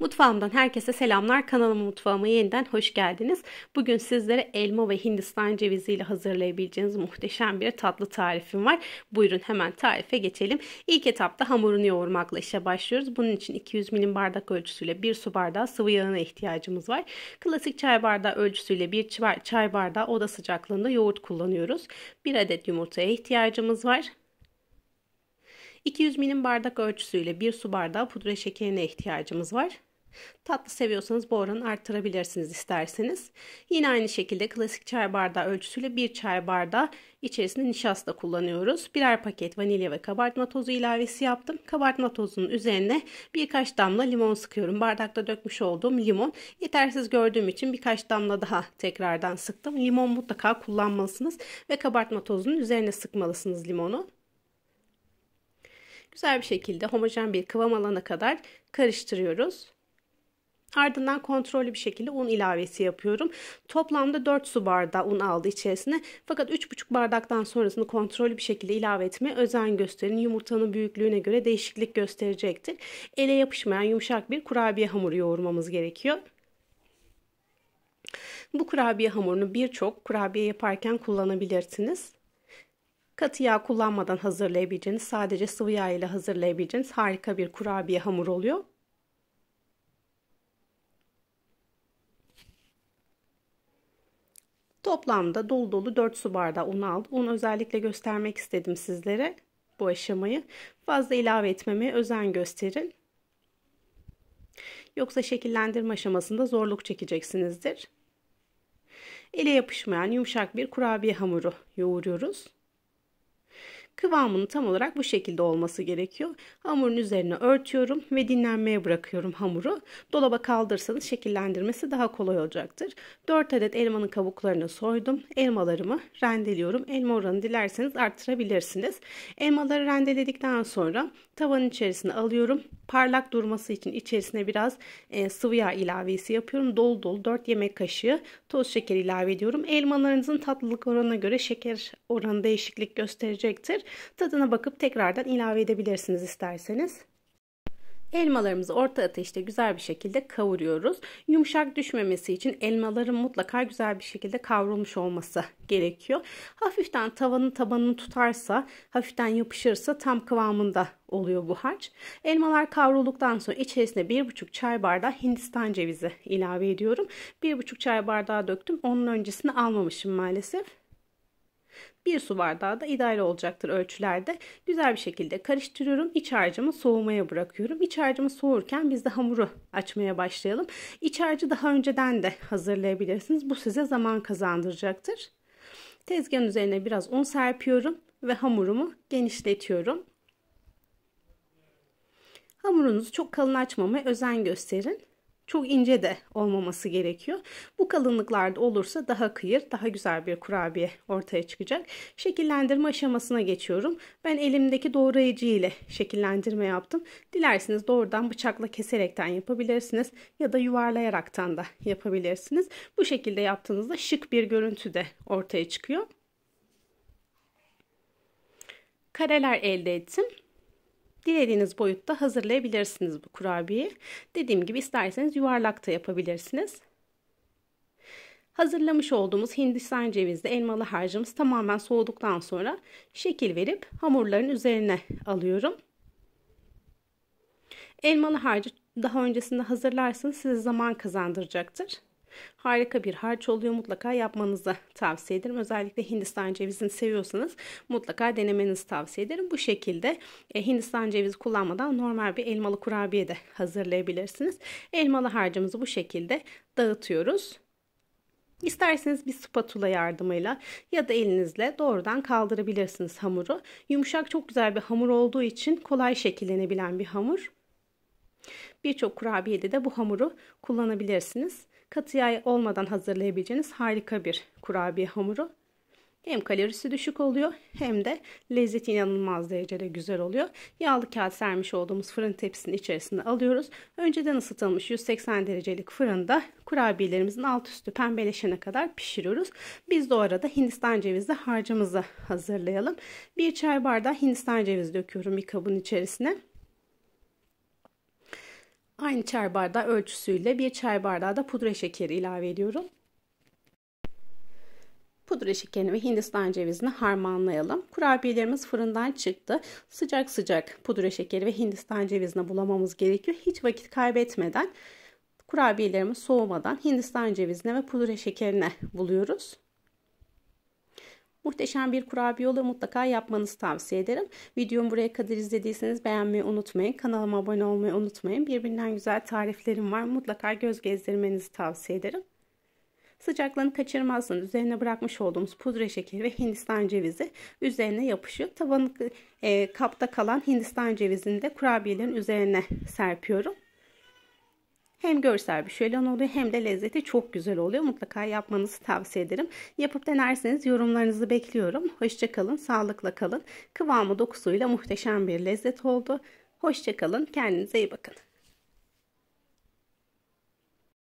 Mutfağımdan herkese selamlar. Kanalıma mutfağıma yeniden hoş geldiniz. Bugün sizlere elma ve hindistan cevizi ile hazırlayabileceğiniz muhteşem bir tatlı tarifim var. Buyurun hemen tarife geçelim. İlk etapta hamurunu yoğurmakla işe başlıyoruz. Bunun için 200 milim bardak ölçüsüyle 1 su bardağı sıvı yağına ihtiyacımız var. Klasik çay bardağı ölçüsüyle 1 çay bardağı oda sıcaklığında yoğurt kullanıyoruz. 1 adet yumurtaya ihtiyacımız var. 200 milim bardak ölçüsüyle 1 su bardağı pudra şekerine ihtiyacımız var. Tatlı seviyorsanız bu oranı arttırabilirsiniz isterseniz. Yine aynı şekilde klasik çay bardağı ölçüsüyle bir çay bardağı içerisinde nişasta kullanıyoruz. Birer paket vanilya ve kabartma tozu ilavesi yaptım. Kabartma tozunun üzerine birkaç damla limon sıkıyorum. Bardakta dökmüş olduğum limon. Yetersiz gördüğüm için birkaç damla daha tekrardan sıktım. Limon mutlaka kullanmalısınız ve kabartma tozunun üzerine sıkmalısınız limonu. Güzel bir şekilde homojen bir kıvam alana kadar karıştırıyoruz. Ardından kontrollü bir şekilde un ilavesi yapıyorum. Toplamda 4 su bardağı un aldı içerisine. Fakat 3,5 bardaktan sonrasını kontrollü bir şekilde ilave etmeye özen gösterin. Yumurtanın büyüklüğüne göre değişiklik gösterecektir. Ele yapışmayan yumuşak bir kurabiye hamuru yoğurmamız gerekiyor. Bu kurabiye hamurunu birçok kurabiye yaparken kullanabilirsiniz. Katı yağ kullanmadan hazırlayabileceğiniz, sadece sıvı yağ ile hazırlayabileceğiniz harika bir kurabiye hamuru oluyor. Toplamda dolu dolu 4 su bardağı un aldım. Un özellikle göstermek istedim sizlere bu aşamayı. Fazla ilave etmemeye özen gösterin. Yoksa şekillendirme aşamasında zorluk çekeceksinizdir. Ele yapışmayan yumuşak bir kurabiye hamuru yoğuruyoruz. Kıvamının tam olarak bu şekilde olması gerekiyor. Hamurun üzerine örtüyorum ve dinlenmeye bırakıyorum hamuru. Dolaba kaldırsanız şekillendirmesi daha kolay olacaktır. 4 adet elmanın kabuklarını soydum. Elmalarımı rendeliyorum. Elma oranı dilerseniz arttırabilirsiniz. Elmaları rendeledikten sonra tavanın içerisine alıyorum. Parlak durması için içerisine biraz e, sıvı yağ ilavesi yapıyorum. Dolu dolu 4 yemek kaşığı toz şeker ilave ediyorum. Elmalarınızın tatlılık oranına göre şeker oranı değişiklik gösterecektir. Tadına bakıp tekrardan ilave edebilirsiniz isterseniz. Elmalarımızı orta ateşte güzel bir şekilde kavuruyoruz. Yumuşak düşmemesi için elmaların mutlaka güzel bir şekilde kavrulmuş olması gerekiyor. Hafiften tavanın tabanını tutarsa, hafiften yapışırsa tam kıvamında oluyor bu harç. Elmalar kavrulduktan sonra içerisine 1,5 çay bardağı hindistan cevizi ilave ediyorum. 1,5 çay bardağı döktüm. Onun öncesini almamışım maalesef. Bir su bardağı da ideal olacaktır ölçülerde. Güzel bir şekilde karıştırıyorum. İç harcımı soğumaya bırakıyorum. İç harcımı soğurken biz de hamuru açmaya başlayalım. İç harcı daha önceden de hazırlayabilirsiniz. Bu size zaman kazandıracaktır. Tezgahın üzerine biraz un serpiyorum ve hamurumu genişletiyorum. Hamurunuzu çok kalın açmamaya özen gösterin çok ince de olmaması gerekiyor. Bu kalınlıklarda olursa daha kıyır, daha güzel bir kurabiye ortaya çıkacak. Şekillendirme aşamasına geçiyorum. Ben elimdeki doğrayıcı ile şekillendirme yaptım. Dilerseniz doğrudan bıçakla keserekten yapabilirsiniz ya da yuvarlayaraktan da yapabilirsiniz. Bu şekilde yaptığınızda şık bir görüntü de ortaya çıkıyor. Kareler elde ettim dilediğiniz boyutta hazırlayabilirsiniz bu kurabiyeyi. Dediğim gibi isterseniz yuvarlak da yapabilirsiniz. Hazırlamış olduğumuz hindistan cevizli elmalı harcımız tamamen soğuduktan sonra şekil verip hamurların üzerine alıyorum. Elmalı harcı daha öncesinde hazırlarsanız size zaman kazandıracaktır. Harika bir harç oluyor. Mutlaka yapmanızı tavsiye ederim. Özellikle Hindistan cevizini seviyorsanız mutlaka denemenizi tavsiye ederim. Bu şekilde e, Hindistan cevizi kullanmadan normal bir elmalı kurabiye de hazırlayabilirsiniz. Elmalı harcımızı bu şekilde dağıtıyoruz. İsterseniz bir spatula yardımıyla ya da elinizle doğrudan kaldırabilirsiniz hamuru. Yumuşak çok güzel bir hamur olduğu için kolay şekillenebilen bir hamur. Birçok kurabiyede de bu hamuru kullanabilirsiniz katı yağ olmadan hazırlayabileceğiniz harika bir kurabiye hamuru. Hem kalorisi düşük oluyor hem de lezzeti inanılmaz derecede güzel oluyor. Yağlı kağıt sermiş olduğumuz fırın tepsisinin içerisinde alıyoruz. Önceden ısıtılmış 180 derecelik fırında kurabiyelerimizin alt üstü pembeleşene kadar pişiriyoruz. Biz de o arada hindistan cevizli harcımızı hazırlayalım. Bir çay bardağı hindistan cevizi döküyorum bir kabın içerisine. Aynı çay bardağı ölçüsüyle bir çay bardağı da pudra şekeri ilave ediyorum. Pudra şekerini ve hindistan cevizini harmanlayalım. Kurabiyelerimiz fırından çıktı. Sıcak sıcak pudra şekeri ve hindistan cevizini bulamamız gerekiyor. Hiç vakit kaybetmeden kurabiyelerimiz soğumadan hindistan cevizine ve pudra şekerine buluyoruz. Muhteşem bir kurabiye olur mutlaka yapmanızı tavsiye ederim. Videomu buraya kadar izlediyseniz beğenmeyi unutmayın. Kanalıma abone olmayı unutmayın. Birbirinden güzel tariflerim var. Mutlaka göz gezdirmenizi tavsiye ederim. Sıcaklığını kaçırmazsınız. Üzerine bırakmış olduğumuz pudra şekeri ve hindistan cevizi üzerine yapışıyor. Tavanın e, kapta kalan hindistan cevizini de kurabiyelerin üzerine serpiyorum. Hem görsel bir şölen oluyor hem de lezzeti çok güzel oluyor. Mutlaka yapmanızı tavsiye ederim. Yapıp denerseniz yorumlarınızı bekliyorum. Hoşçakalın, sağlıkla kalın. Kıvamı dokusuyla muhteşem bir lezzet oldu. Hoşçakalın, kendinize iyi bakın.